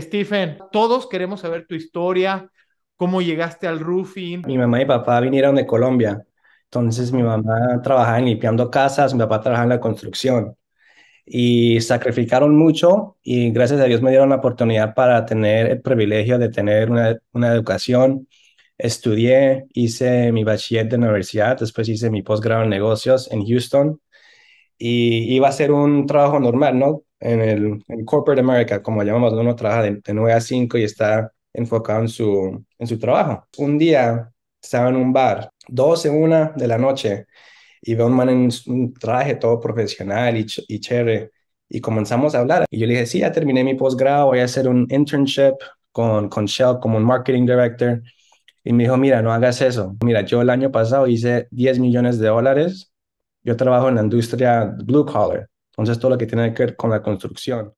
Stephen, todos queremos saber tu historia, cómo llegaste al roofing. Mi mamá y papá vinieron de Colombia. Entonces mi mamá trabajaba en limpiando casas, mi papá trabajaba en la construcción y sacrificaron mucho y gracias a Dios me dieron la oportunidad para tener el privilegio de tener una, una educación. Estudié, hice mi bachiller de universidad, después hice mi posgrado en negocios en Houston y iba a ser un trabajo normal, ¿no? en el en corporate America, como llamamos, uno trabaja de, de, 9 a 5 y está enfocado en su, en su trabajo. Un día estaba en un bar, 12, 1 de la noche, y veo a un man en un traje todo profesional y, y chévere, y comenzamos a hablar. Y yo le dije, sí, ya terminé mi posgrado, voy a hacer un internship con, con Shell como un marketing director. Y me dijo, mira, no hagas eso. Mira, yo el año pasado hice 10 millones de dólares. Yo trabajo en la industria blue collar, entonces, todo lo que tiene que ver con la construcción